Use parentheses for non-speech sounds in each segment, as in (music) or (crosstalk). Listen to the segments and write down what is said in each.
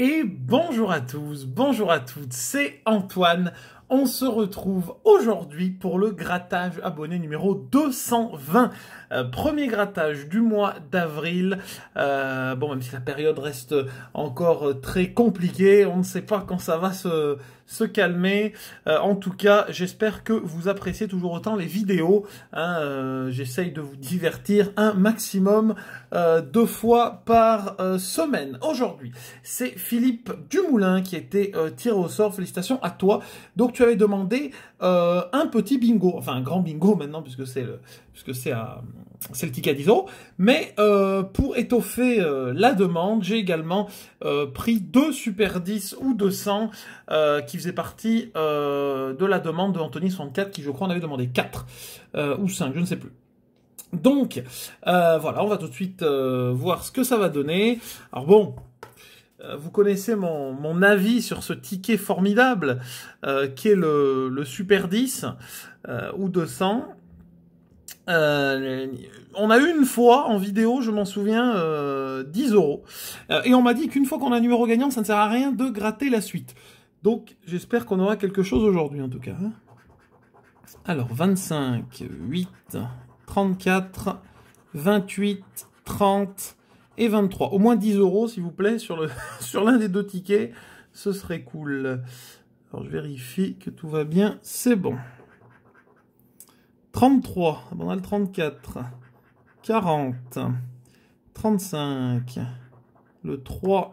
et bonjour à tous, bonjour à toutes, c'est Antoine. On se retrouve aujourd'hui pour le grattage abonné numéro 220. Euh, premier grattage du mois d'avril. Euh, bon, même si la période reste encore euh, très compliquée, on ne sait pas quand ça va se, se calmer. Euh, en tout cas, j'espère que vous appréciez toujours autant les vidéos. Hein, euh, j'essaye de vous divertir un maximum euh, deux fois par semaine. Aujourd'hui, c'est Philippe Dumoulin qui était tiré au sort. Félicitations à toi. Donc tu avais demandé un petit bingo, enfin un grand bingo maintenant puisque c'est le puisque c'est c'est le Ticadiso. Mais pour étoffer la demande, j'ai également pris deux super 10 ou 200 qui faisait partie euh, de la demande de Anthony 64, qui je crois en avait demandé 4 euh, ou 5, je ne sais plus. Donc, euh, voilà, on va tout de suite voir ce que ça va donner. Alors bon, vous connaissez mon, avis sur ce ticket formidable qui est le, Super 10 ou 200. on a eu une fois en vidéo, je m'en souviens, 10 euros. et on m'a dit qu'une fois qu'on a un numéro gagnant, ça ne sert à rien de gratter la suite. Donc j'espère qu'on aura quelque chose aujourd'hui en tout cas. Hein. Alors 25, 8, 34, 28, 30 et 23. Au moins 10 euros s'il vous plaît sur (laughs) l'un sur des deux tickets. Ce serait cool. Alors je vérifie que tout va bien. C'est bon. 33, on a le 34, 40, 35, le 3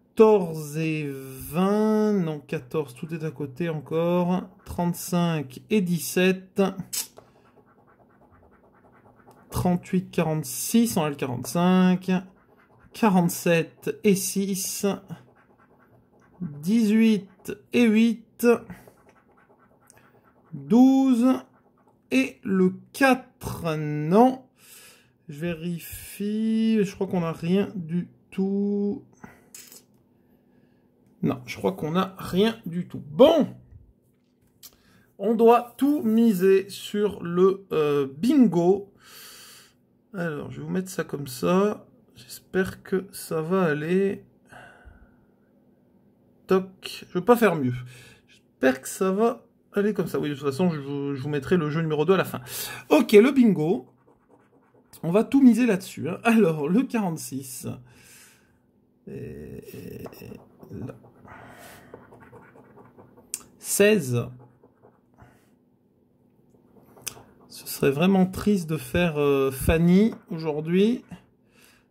14 et 20, non 14, tout est à côté encore, 35 et 17, 38, 46, on a le 45, 47 et 6, 18 et 8, 12 et le 4, non, je vérifie, je crois qu'on n'a rien du tout. Non, je crois qu'on n'a rien du tout. Bon, on doit tout miser sur le euh, bingo. Alors, je vais vous mettre ça comme ça. J'espère que ça va aller. Toc. Je ne veux pas faire mieux. J'espère que ça va aller comme ça. Oui, de toute façon, je vous, mettrai le jeu numéro 2 à la fin. Ok, le bingo. On va tout miser là-dessus. Hein. Alors, le 46. 16. Ce serait vraiment triste de faire euh, Fanny aujourd'hui.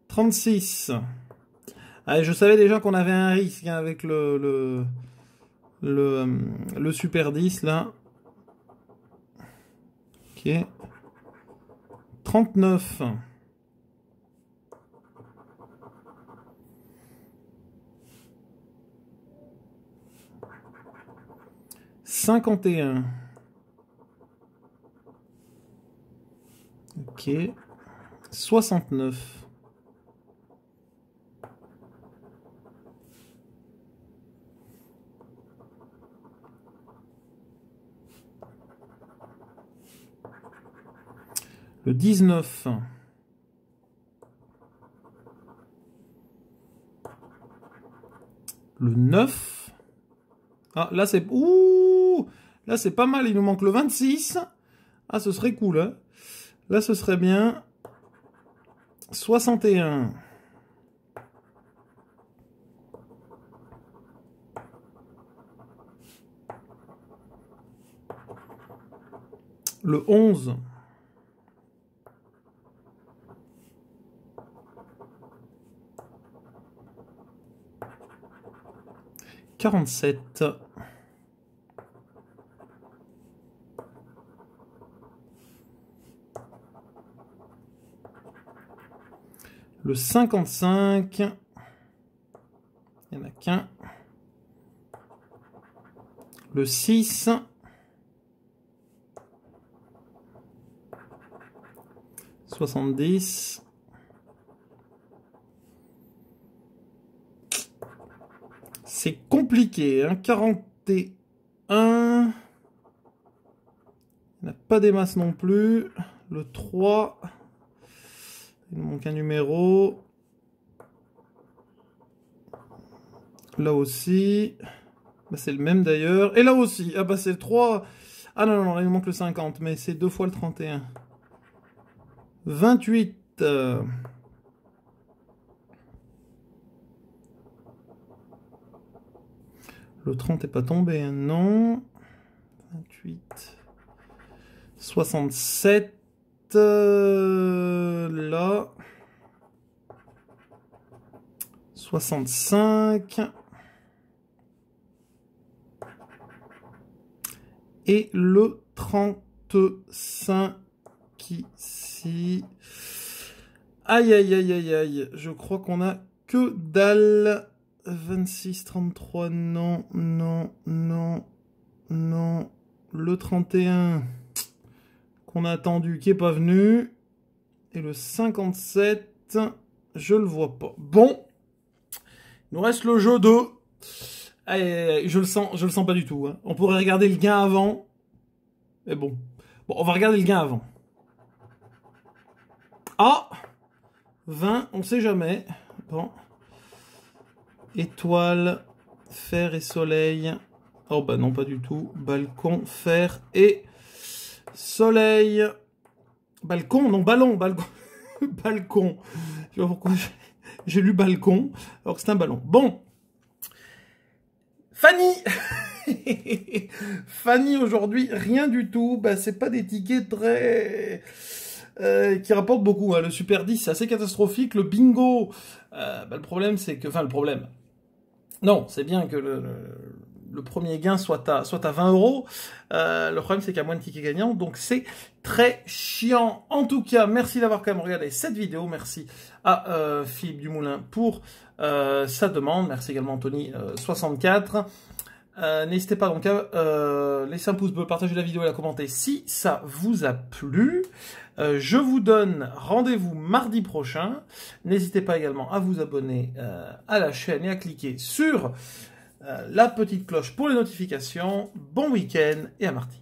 36. Ah, je savais déjà qu'on avait un risque hein, avec le, le, euh, Super 10 là. Ok. 39. 51. Ok. 69. Le 19. Le 9. Ah, là c'est... Ouh là, c'est pas mal. Il nous manque le 26. Ah, ce serait cool. Hein là, ce serait bien. 61. Le 11. 47 Le 55, il n'y en a qu'un. Le 6, 70 C'est compliqué, hein 41. Il n'y a pas des masses non plus. Le 3. Il nous manque un numéro. Là aussi. Bah, c'est le même d'ailleurs. Et là aussi. Ah bah c'est le 3. Ah non, non, non, il nous manque le 50, mais c'est deux fois le 31. 28. Le 30 est pas tombé, hein. non. 28. 67. Euh, là. 65. Et le 35 ici. Aïe, aïe, aïe, aïe, aïe. Je crois qu'on a que dalle. 26, 33, non, non, non, non. Le 31 qu'on a attendu, qui n'est pas venu. Et le 57, je le vois pas. Bon, il nous reste le jeu 2. je le sens, je le sens pas du tout. Hein. On pourrait regarder le gain avant. Mais bon. Bon, on va regarder le gain avant. Ah 20, on sait jamais. Bon. Étoile, fer et soleil. Oh bah non, pas du tout. Balcon, fer et Soleil. Balcon, non, ballon, balcon. (laughs) balcon. j'ai lu balcon, alors que c'est un ballon. Bon. Fanny (laughs) Fanny aujourd'hui, rien du tout. Bah, c'est pas des tickets très. Euh, qui rapportent beaucoup. Hein. Le Super 10, c'est assez catastrophique. Le bingo, euh, bah, le problème, c'est que. Enfin, le problème. Non, c'est bien que le, le premier gain soit à, soit 20 euros. Euh, le problème, c'est qu'il y a moins de tickets gagnants, donc c'est très chiant. En tout cas, merci d'avoir quand même regardé cette vidéo. Merci à euh, Philippe Dumoulin pour euh, sa demande. Merci également Anthony64. N'hésitez pas donc à laisser un pouce bleu, partager la vidéo et la commenter si ça vous a plu. je vous donne rendez-vous mardi prochain. N'hésitez pas également à vous abonner à la chaîne et à cliquer sur euh, la petite cloche pour les notifications. Bon week-end et à mardi.